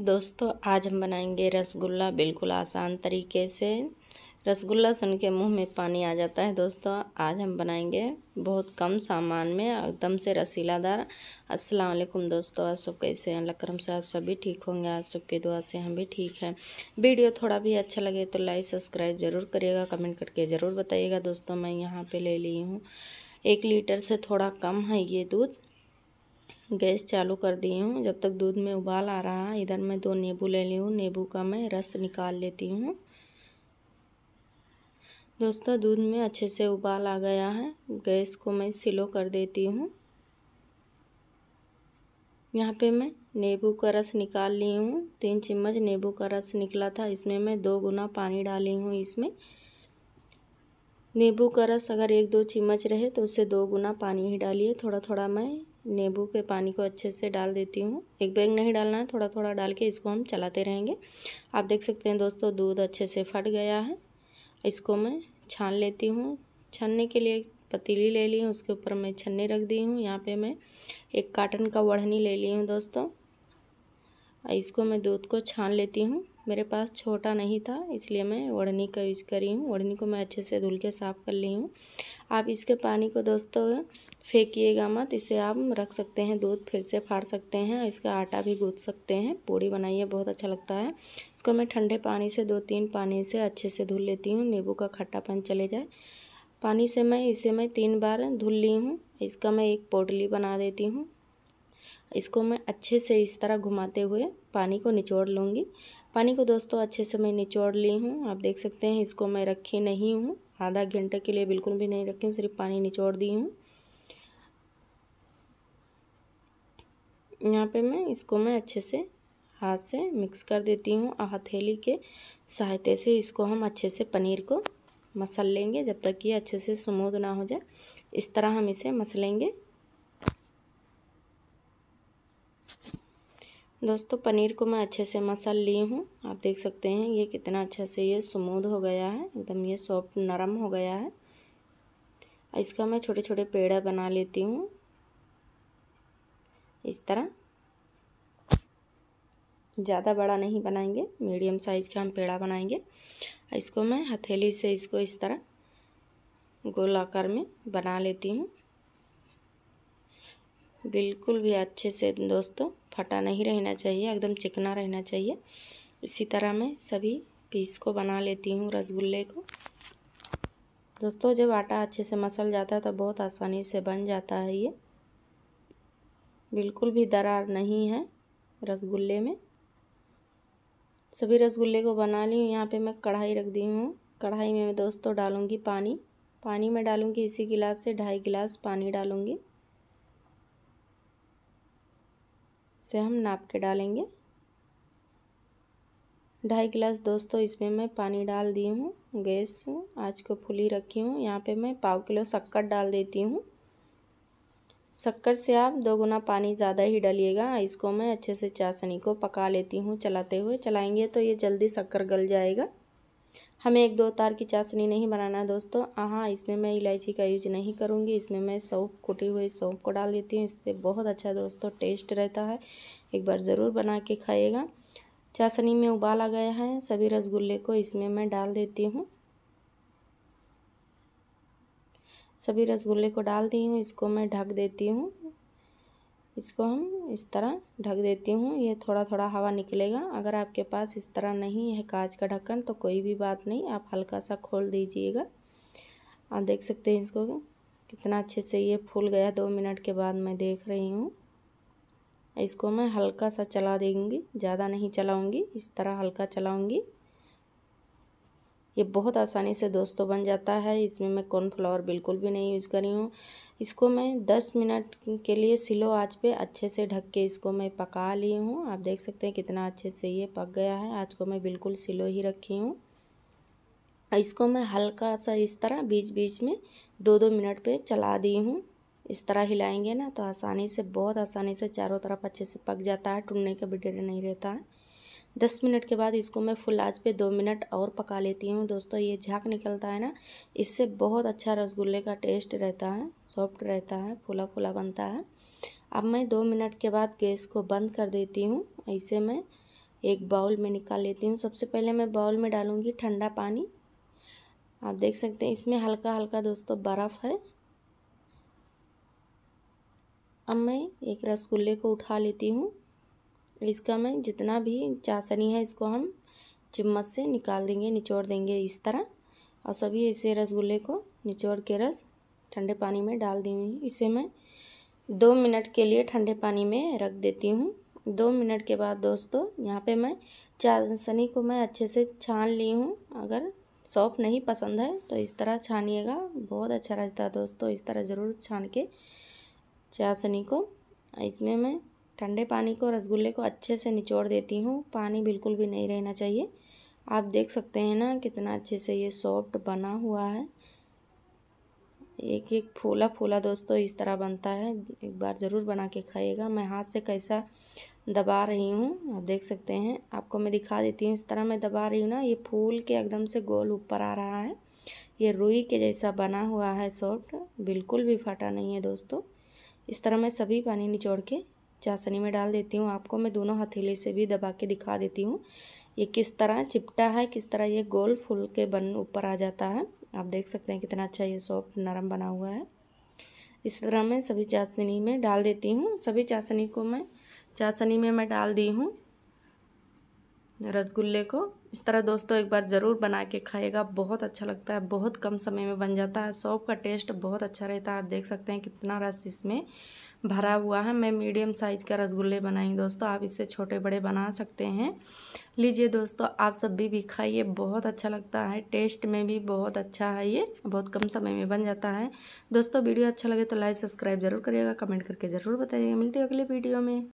दोस्तों आज हम बनाएंगे रसगुल्ला बिल्कुल आसान तरीके से रसगुल्ला सुन के मुँह में पानी आ जाता है दोस्तों आज हम बनाएंगे बहुत कम सामान में एकदम से रसीलादार अस्सलाम वालेकुम दोस्तों आप सब कैसे हैं अल्लाह करम से आप सभी ठीक होंगे आप सबके दुआ से हम भी ठीक हैं वीडियो थोड़ा भी अच्छा लगे तो लाइक सब्सक्राइब ज़रूर करिएगा कमेंट करके ज़रूर बताइएगा दोस्तों मैं यहाँ पर ले ली हूँ एक लीटर से थोड़ा कम है ये दूध गैस चालू कर दी हूँ जब तक दूध में उबाल आ रहा है इधर मैं दो नींबू ले ली हूँ नींबू का मैं रस निकाल लेती हूँ दोस्तों दूध में अच्छे से उबाल आ गया है गैस को मैं स्लो कर देती हूँ यहाँ पे मैं नींबू का रस निकाल ली हूँ तीन चम्मच नींबू का रस निकला था इसमें मैं दो गुना पानी डाली हूँ इसमें नींबू का रस अगर एक दो चम्मच रहे तो उससे दो गुना पानी ही डालिए थोड़ा थोड़ा मैं नींबू के पानी को अच्छे से डाल देती हूँ एक बैग नहीं डालना है थोड़ा थोड़ा डाल के इसको हम चलाते रहेंगे आप देख सकते हैं दोस्तों दूध अच्छे से फट गया है इसको मैं छान लेती हूँ छानने के लिए पतीली ले ली हूँ उसके ऊपर मैं छन्नी रख दी हूँ यहाँ पे मैं एक काटन का वढ़नी ले ली हूँ दोस्तों इसको मैं दूध को छान लेती हूँ मेरे पास छोटा नहीं था इसलिए मैं ओढ़नी का यूज़ करी हूँ ओढ़नी को मैं अच्छे से धुल के साफ़ कर ली हूँ आप इसके पानी को दोस्तों फेंकिएगा मत इसे आप रख सकते हैं दूध फिर से फाड़ सकते हैं इसका आटा भी गूँथ सकते हैं पूड़ी बनाइए बहुत अच्छा लगता है इसको मैं ठंडे पानी से दो तीन पानी से अच्छे से धुल लेती हूँ नींबू का खट्टापन चले जाए पानी से मैं इसे मैं तीन बार धुल ली हूँ इसका मैं एक पोटली बना देती हूँ इसको मैं अच्छे से इस तरह घुमाते हुए पानी को निचोड़ लूँगी पानी को दोस्तों अच्छे से मैं निचोड़ ली हूँ आप देख सकते हैं इसको मैं रखी नहीं हूँ आधा घंटे के लिए बिल्कुल भी नहीं रखी हूँ सिर्फ पानी निचोड़ दी हूँ यहाँ पे मैं इसको मैं अच्छे से हाथ से मिक्स कर देती हूँ और हथेली के सहायते से इसको हम अच्छे से पनीर को मसल लेंगे जब तक ये अच्छे से स्मूद ना हो जाए इस तरह हम इसे मसलेंगे दोस्तों पनीर को मैं अच्छे से मसल ली हूँ आप देख सकते हैं ये कितना अच्छा से ये स्मूद हो गया है एकदम ये सॉफ्ट नरम हो गया है इसका मैं छोटे छोटे पेड़ा बना लेती हूँ इस तरह ज़्यादा बड़ा नहीं बनाएंगे मीडियम साइज़ का हम पेड़ा बनाएंगे इसको मैं हथेली से इसको इस तरह गोल आकार में बना लेती हूँ बिल्कुल भी अच्छे से दोस्तों फटा नहीं रहना चाहिए एकदम चिकना रहना चाहिए इसी तरह मैं सभी पीस को बना लेती हूँ रसगुल्ले को दोस्तों जब आटा अच्छे से मसल जाता है तो बहुत आसानी से बन जाता है ये बिल्कुल भी दरार नहीं है रसगुल्ले में सभी रसगुल्ले को बना ली यहाँ पे मैं कढ़ाई रख दी हूँ कढ़ाई में मैं दोस्तों डालूँगी पानी पानी में डालूँगी इसी गिलास से ढाई गिलास पानी डालूँगी से हम नाप के डालेंगे ढाई गिलास दोस्तों इसमें मैं पानी डाल दी हूँ गैस आँच को फुली रखी हूँ यहाँ पे मैं पाव किलो शक्कर डाल देती हूँ शक्कर से आप दो गुना पानी ज़्यादा ही डालिएगा इसको मैं अच्छे से चाशनी को पका लेती हूँ चलाते हुए चलाएंगे तो ये जल्दी शक्कर गल जाएगा हमें एक दो तार की चाशनी नहीं बनाना है दोस्तों हाँ इसमें मैं इलायची का यूज नहीं करूँगी इसमें मैं सौंप कुटी हुई सौंप को डाल देती हूँ इससे बहुत अच्छा दोस्तों टेस्ट रहता है एक बार ज़रूर बना के खाइएगा चाशनी में उबाल आ गया है सभी रसगुल्ले को इसमें मैं डाल देती हूँ सभी रसगुल्ले को डाल दी हूँ इसको मैं ढक देती हूँ इसको हम इस तरह ढक देती हूँ ये थोड़ा थोड़ा हवा निकलेगा अगर आपके पास इस तरह नहीं है कांच का ढक्कन तो कोई भी बात नहीं आप हल्का सा खोल दीजिएगा आप देख सकते हैं इसको कितना अच्छे से ये फूल गया दो मिनट के बाद मैं देख रही हूँ इसको मैं हल्का सा चला देंगी ज़्यादा नहीं चलाऊँगी इस तरह हल्का चलाऊँगी ये बहुत आसानी से दोस्तों तो बन जाता है इसमें मैं कॉर्नफ्लावर बिल्कुल भी नहीं यूज़ करी हूँ इसको मैं 10 मिनट के लिए सिलो आँच पे अच्छे से ढक के इसको मैं पका ली हूँ आप देख सकते हैं कितना अच्छे से ये पक गया है आज को मैं बिल्कुल सिलो ही रखी हूँ इसको मैं हल्का सा इस तरह बीच बीच में दो दो मिनट पे चला दी हूँ इस तरह हिलाएंगे ना तो आसानी से बहुत आसानी से चारों तरफ अच्छे से पक जाता है टूटने का भी डर नहीं रहता है दस मिनट के बाद इसको मैं फुल आँच पे दो मिनट और पका लेती हूँ दोस्तों ये झाक निकलता है ना इससे बहुत अच्छा रसगुल्ले का टेस्ट रहता है सॉफ्ट रहता है फुला फुला बनता है अब मैं दो मिनट के बाद गैस को बंद कर देती हूँ ऐसे मैं एक बाउल में निकाल लेती हूँ सबसे पहले मैं बाउल में डालूँगी ठंडा पानी आप देख सकते हैं इसमें हल्का हल्का दोस्तों बर्फ़ है अब मैं एक रसगुल्ले को उठा लेती हूँ इसका मैं जितना भी चाशनी है इसको हम चम्मच से निकाल देंगे निचोड़ देंगे इस तरह और सभी इसे रसगुल्ले को निचोड़ के रस ठंडे पानी में डाल देंगे इसे मैं दो मिनट के लिए ठंडे पानी में रख देती हूँ दो मिनट के बाद दोस्तों यहाँ पे मैं चाशनी को मैं अच्छे से छान ली हूँ अगर सौंफ नहीं पसंद है तो इस तरह छानिएगा बहुत अच्छा रहता है दोस्तों इस तरह ज़रूर छान के चाशनी को इसमें मैं ठंडे पानी को रसगुल्ले को अच्छे से निचोड़ देती हूँ पानी बिल्कुल भी नहीं रहना चाहिए आप देख सकते हैं ना कितना अच्छे से ये सॉफ्ट बना हुआ है एक एक फूला फूला दोस्तों इस तरह बनता है एक बार ज़रूर बना के खाइएगा मैं हाथ से कैसा दबा रही हूँ आप देख सकते हैं आपको मैं दिखा देती हूँ इस तरह मैं दबा रही हूँ ना ये फूल के एकदम से गोल ऊपर आ रहा है ये रुई के जैसा बना हुआ है सॉफ्ट बिल्कुल भी फटा नहीं है दोस्तों इस तरह मैं सभी पानी निचोड़ के चाशनी में डाल देती हूँ आपको मैं दोनों हथेली से भी दबा के दिखा देती हूँ ये किस तरह चिपटा है किस तरह ये गोल फूल के बन ऊपर आ जाता है आप देख सकते हैं कितना अच्छा ये सॉफ्ट नरम बना हुआ है इस तरह मैं सभी चाशनी में डाल देती हूँ सभी चाशनी को मैं चाशनी में मैं डाल दी हूँ रसगुल्ले को इस तरह दोस्तों एक बार ज़रूर बना के खाएगा बहुत अच्छा लगता है बहुत कम समय में बन जाता है सौंफ का टेस्ट बहुत अच्छा रहता है आप देख सकते हैं कितना रस इसमें भरा हुआ है मैं मीडियम साइज़ का रसगुल्ले बनाई दोस्तों आप इसे छोटे बड़े बना सकते हैं लीजिए दोस्तों आप सब भी, भी खाइए बहुत अच्छा लगता है टेस्ट में भी बहुत अच्छा है ये बहुत कम समय में बन जाता है दोस्तों वीडियो अच्छा लगे तो लाइक सब्सक्राइब ज़रूर करिएगा कमेंट करके ज़रूर बताइएगा मिलती है अगले वीडियो में